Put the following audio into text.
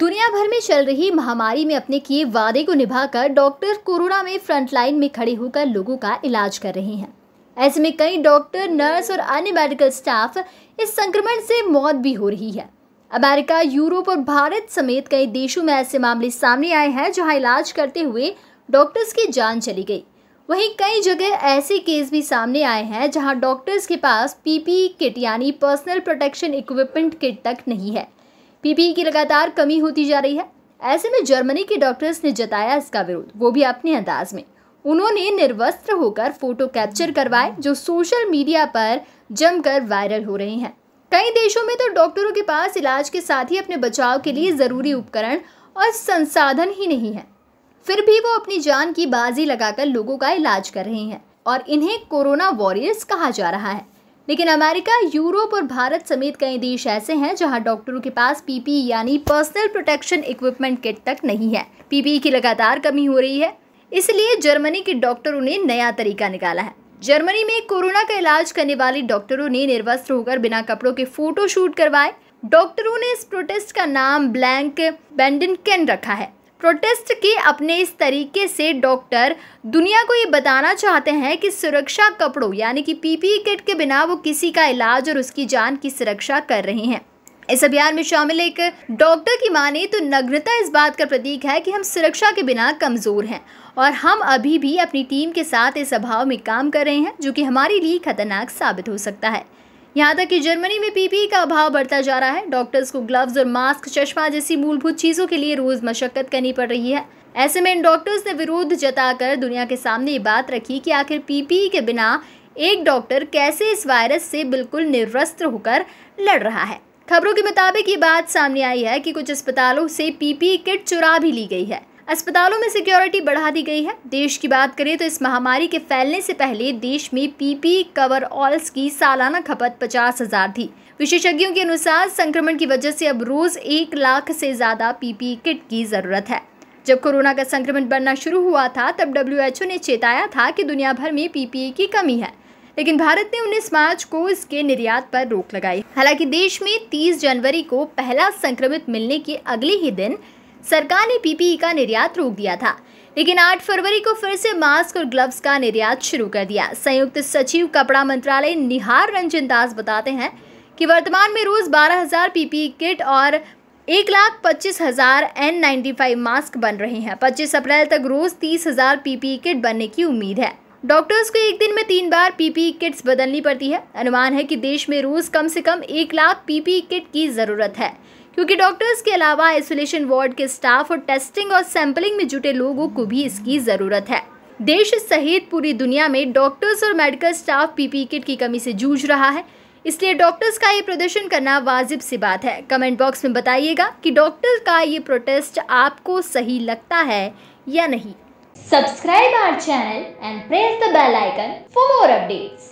दुनिया भर में चल रही महामारी में अपने किए वादे को निभाकर डॉक्टर कोरोना में फ्रंटलाइन में खड़े होकर लोगों का इलाज कर रहे हैं ऐसे में कई डॉक्टर नर्स और अन्य मेडिकल स्टाफ इस संक्रमण से मौत भी हो रही है अमेरिका यूरोप और भारत समेत कई देशों में ऐसे मामले सामने आए हैं जहां इलाज करते हुए डॉक्टर्स की जान चली गई वहीं कई जगह ऐसे केस भी सामने आए हैं जहां डॉक्टर्स के पास पीपी किट यानी पर्सनल प्रोटेक्शन इक्विपमेंट किट तक नहीं है पीपीई की लगातार कमी होती जा रही है ऐसे में जर्मनी के डॉक्टर्स ने जताया इसका विरोध वो भी अपने अंदाज में उन्होंने निर्वस्त्र होकर फोटो कैप्चर करवाए जो सोशल मीडिया पर जमकर वायरल हो रहे हैं कई देशों में तो डॉक्टरों के पास इलाज के साथ ही अपने बचाव के लिए ज़रूरी उपकरण और संसाधन ही नहीं है फिर भी वो अपनी जान की बाजी लगाकर लोगों का इलाज कर रहे हैं और इन्हें कोरोना वॉरियर्स कहा जा रहा है लेकिन अमेरिका यूरोप और भारत समेत कई देश ऐसे हैं जहां डॉक्टरों के पास पीपीई यानी पर्सनल प्रोटेक्शन इक्विपमेंट किट तक नहीं है पीपीई की लगातार कमी हो रही है इसलिए जर्मनी के डॉक्टरों ने नया तरीका निकाला है जर्मनी में कोरोना का इलाज करने वाले डॉक्टरों ने निर्वस्त्र होकर बिना कपड़ों के फोटो शूट करवाए डॉक्टरों ने इस प्रोटेस्ट का नाम ब्लैंक बैंडन रखा है प्रोटेस्ट के अपने इस तरीके से डॉक्टर दुनिया को ये बताना चाहते हैं कि सुरक्षा कपड़ों यानी कि पीपीई किट के बिना वो किसी का इलाज और उसकी जान की सुरक्षा कर रहे हैं इस अभियान में शामिल एक डॉक्टर की माने तो नग्नता इस बात का प्रतीक है कि हम सुरक्षा के बिना कमज़ोर हैं और हम अभी भी अपनी टीम के साथ इस अभाव में काम कर रहे हैं जो कि हमारे लिए खतरनाक साबित हो सकता है यहाँ तक कि जर्मनी में पीपीई का अभाव बढ़ता जा रहा है डॉक्टर्स को ग्लव्स और मास्क चश्मा जैसी मूलभूत चीज़ों के लिए रोज़ मशक्कत करनी पड़ रही है ऐसे में इन डॉक्टर्स ने विरोध जताकर दुनिया के सामने ये बात रखी कि आखिर पीपीई के बिना एक डॉक्टर कैसे इस वायरस से बिल्कुल निरस्त्र होकर लड़ रहा है खबरों के मुताबिक ये बात सामने आई है कि कुछ अस्पतालों से पीपीई किट चुरा भी ली गई है अस्पतालों में सिक्योरिटी बढ़ा दी गई है देश की बात करें तो इस महामारी के फैलने से पहले देश में पीपी कवर ऑल्स की सालाना खपत पचास हजार थी विशेषज्ञों के अनुसार संक्रमण की वजह से अब रोज एक लाख से ज्यादा पीपी किट की जरूरत है जब कोरोना का संक्रमण बढ़ना शुरू हुआ था तब डब्ल्यू ने चेताया था कि दुनिया भर में पीपीई की कमी है लेकिन भारत ने उन्नीस मार्च को इसके निर्यात पर रोक लगाई हालांकि देश में 30 जनवरी को पहला संक्रमित मिलने के अगले ही दिन सरकार ने पीपीई का निर्यात रोक दिया था लेकिन 8 फरवरी को फिर से मास्क और ग्लव्स का निर्यात शुरू कर दिया संयुक्त सचिव कपड़ा मंत्रालय निहार रंजन दास बताते हैं कि वर्तमान में रोज 12,000 पीपीई किट और एक लाख पच्चीस हज़ार एन नाइन्टी फाइव मास्क बन रहे हैं पच्चीस अप्रैल तक रोज तीस हज़ार पीपीई किट बनने की उम्मीद है डॉक्टर्स को एक दिन में तीन बार पीपी किट्स बदलनी पड़ती है अनुमान है कि देश में रोज कम से कम एक लाख पीपी किट की ज़रूरत है क्योंकि डॉक्टर्स के अलावा आइसोलेशन वार्ड के स्टाफ और टेस्टिंग और सैंपलिंग में जुटे लोगों को भी इसकी ज़रूरत है देश सहित पूरी दुनिया में डॉक्टर्स और मेडिकल स्टाफ पीपी किट की कमी से जूझ रहा है इसलिए डॉक्टर्स का ये प्रदर्शन करना वाजिब सी बात है कमेंट बॉक्स में बताइएगा कि डॉक्टर का ये प्रोटेस्ट आपको सही लगता है या नहीं subscribe our channel and press the bell icon for more updates